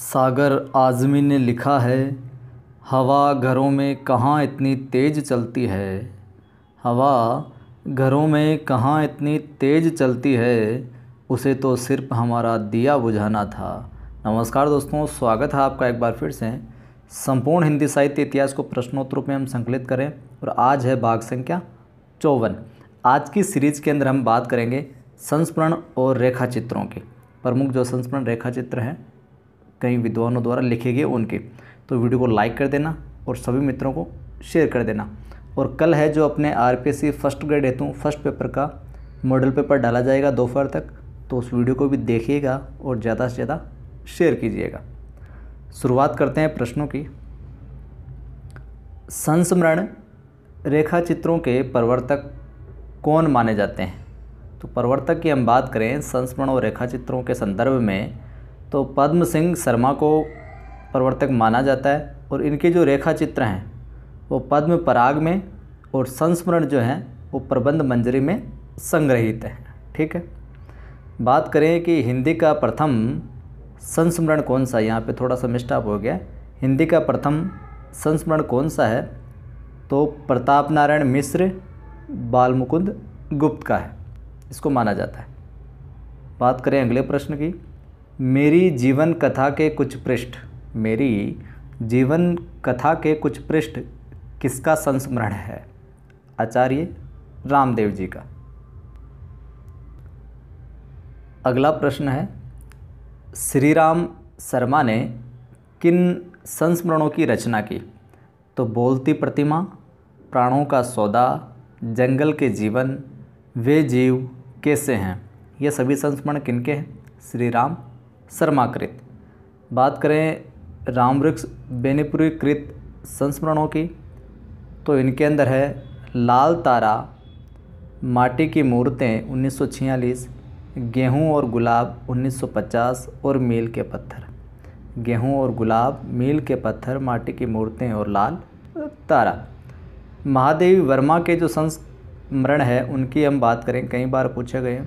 सागर आज़मी ने लिखा है हवा घरों में कहाँ इतनी तेज़ चलती है हवा घरों में कहाँ इतनी तेज़ चलती है उसे तो सिर्फ हमारा दिया बुझाना था नमस्कार दोस्तों स्वागत है आपका एक बार फिर से संपूर्ण हिंदी साहित्य इतिहास को रूप में हम संकलित करें और आज है भाग संख्या चौवन आज की सीरीज़ के अंदर हम बात करेंगे संस्मरण और रेखा चित्रों के प्रमुख जो संस्मरण रेखा चित्र हैं कई विद्वानों द्वारा लिखे गए उनके तो वीडियो को लाइक कर देना और सभी मित्रों को शेयर कर देना और कल है जो अपने आर फर्स्ट ग्रेड हेतु फर्स्ट पेपर का मॉडल पेपर डाला जाएगा दोपहर तक तो उस वीडियो को भी देखिएगा और ज़्यादा से ज़्यादा शेयर कीजिएगा शुरुआत करते हैं प्रश्नों की संस्मरण रेखा चित्रों के प्रवर्तक कौन माने जाते हैं तो प्रवर्तक की हम बात करें संस्मरण और रेखा चित्रों के संदर्भ में तो पद्म सिंह शर्मा को प्रवर्तक माना जाता है और इनके जो रेखा चित्र हैं वो पद्म पराग में और संस्मरण जो हैं वो प्रबंध मंजरी में संग्रहित हैं ठीक है बात करें कि हिंदी का प्रथम संस्मरण कौन सा यहाँ पे थोड़ा सा मिस्टाप हो गया हिंदी का प्रथम संस्मरण कौन सा है तो प्रताप नारायण मिश्र बालमुकुंद गुप्त का है इसको माना जाता है बात करें अगले प्रश्न की मेरी जीवन कथा के कुछ पृष्ठ मेरी जीवन कथा के कुछ पृष्ठ किसका संस्मरण है आचार्य रामदेव जी का अगला प्रश्न है श्री राम शर्मा ने किन संस्मरणों की रचना की तो बोलती प्रतिमा प्राणों का सौदा जंगल के जीवन वे जीव कैसे हैं ये सभी संस्मरण किनके हैं श्री राम शर्माकृत बात करें रामवृक्ष बेनीपुरी कृत संस्मरणों की तो इनके अंदर है लाल तारा माटी की मूर्तें 1946 गेहूं और गुलाब 1950 और मील के पत्थर गेहूं और गुलाब मील के पत्थर माटी की मूर्तें और लाल तारा महादेवी वर्मा के जो संस्मरण है उनकी हम बात करें कई बार पूछे गए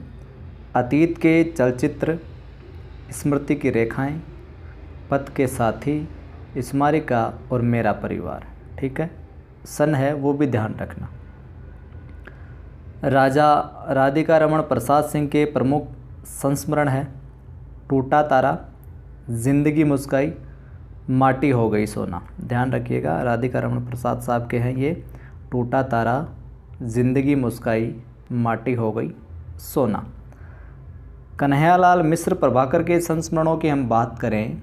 अतीत के चलचित्र स्मृति की रेखाएं, पथ के साथी स्मारिका और मेरा परिवार ठीक है सन है वो भी ध्यान रखना राजा राधिका रमण प्रसाद सिंह के प्रमुख संस्मरण है टूटा तारा जिंदगी मुस्काई माटी हो गई सोना ध्यान रखिएगा राधिका रमण प्रसाद साहब के हैं ये टूटा तारा जिंदगी मुस्काई माटी हो गई सोना कन्हैयालाल मिश्र प्रभाकर के संस्मरणों की हम बात करें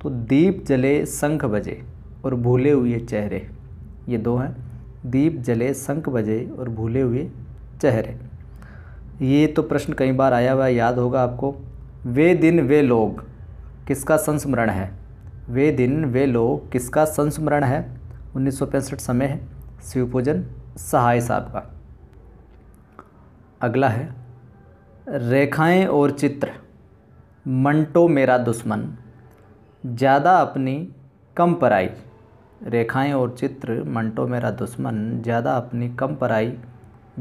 तो दीप जले शंख बजे और भूले हुए चेहरे ये दो हैं दीप जले शंख बजे और भूले हुए चेहरे ये तो प्रश्न कई बार आया हुआ याद होगा आपको वे दिन वे लोग किसका संस्मरण है वे दिन वे लोग किसका संस्मरण है उन्नीस समय है शिवपूजन सहाय साहब का अगला है रेखाएं और चित्र मंटो मेरा दुश्मन ज़्यादा अपनी कम पराई रेखाएं और चित्र मंटो मेरा दुश्मन ज़्यादा अपनी कम पराई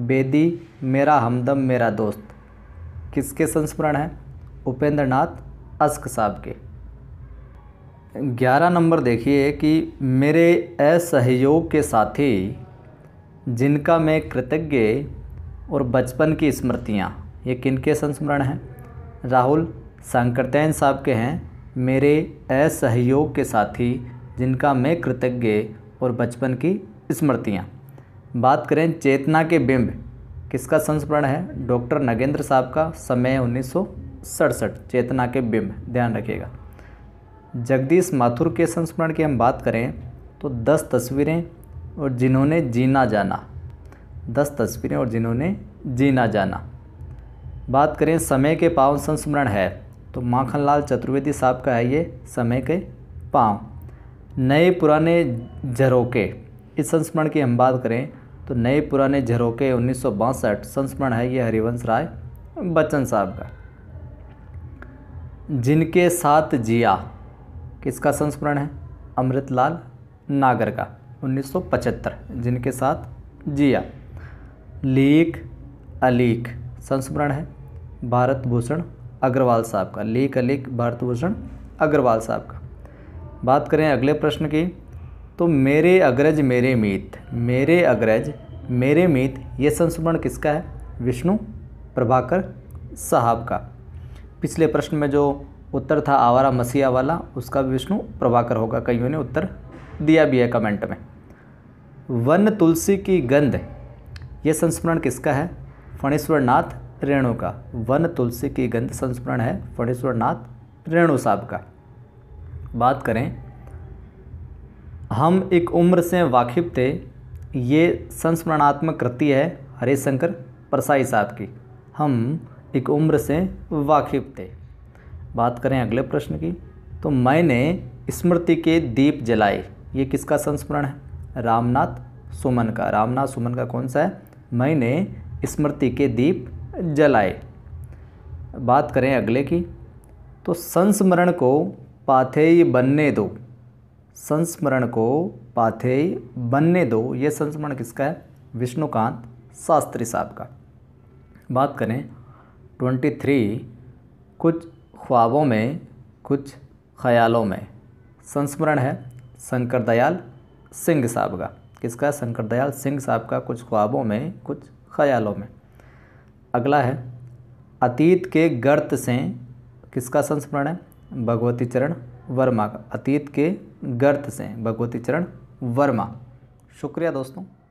बेदी मेरा हमदम मेरा दोस्त किसके संस्मरण है उपेंद्र नाथ अस्क साहब के ग्यारह नंबर देखिए कि मेरे असहयोग के साथी जिनका मैं कृतज्ञ और बचपन की स्मृतियाँ ये किन के संस्मरण हैं राहुल शंकरतैन साहब के हैं मेरे असहयोग के साथी जिनका मैं कृतज्ञ और बचपन की स्मृतियाँ बात करें चेतना के बिंब किसका संस्मरण है डॉक्टर नगेंद्र साहब का समय उन्नीस चेतना के बिंब ध्यान रखिएगा जगदीश माथुर के संस्मरण की हम बात करें तो दस तस्वीरें और जिन्होंने जीना जाना दस तस्वीरें और जिन्होंने जीना जाना बात करें समय के पाँव संस्मरण है तो माखनलाल चतुर्वेदी साहब का है ये समय के पाँव नए पुराने झरोके इस संस्मरण की हम बात करें तो नए पुराने झरोके उन्नीस संस्मरण है ये हरिवंश राय बच्चन साहब का जिनके साथ जिया किसका संस्मरण है अमृतलाल नागर का 1975 जिनके साथ जिया लीक अलीक संस्मरण है भारत भूषण अग्रवाल साहब का लेख लेख भारत भूषण अग्रवाल साहब का बात करें अगले प्रश्न की तो मेरे अग्रज मेरे मीत मेरे अग्रज मेरे मीत ये संस्मरण किसका है विष्णु प्रभाकर साहब का पिछले प्रश्न में जो उत्तर था आवारा मसीहा वाला उसका भी विष्णु प्रभाकर होगा कईयों ने उत्तर दिया भी है कमेंट में वन तुलसी की गंध यह संस्मरण किसका है फणेश्वरनाथ रेणु का वन तुलसी की गंध संस्मरण है फणेश्वरनाथ रेणु साहब का बात करें हम एक उम्र से वाकिफ़ थे ये संस्मरणात्मक कृति है हरिशंकर शंकर परसाई साहब की हम एक उम्र से वाकिफ़ थे बात करें अगले प्रश्न की तो मैंने स्मृति के दीप जलाए ये किसका संस्मरण है रामनाथ सुमन का रामनाथ सुमन का कौन सा है मैंने स्मृति के दीप जलाए बात करें अगले की तो संस्मरण को पाथेय बनने दो संस्मरण को पाथेय बनने दो ये संस्मरण किसका है विष्णुकांत शास्त्री साहब का बात करें ट्वेंटी थ्री कुछ ख्वाबों में कुछ ख्यालों में संस्मरण है शंकर दयाल सिंह साहब का किसका शंकर दयाल सिंह साहब का कुछ ख्वाबों में कुछ ख्यालों में अगला है अतीत के गर्त से किसका संस्मरण है भगवती चरण वर्मा का अतीत के गर्त से भगवती चरण वर्मा शुक्रिया दोस्तों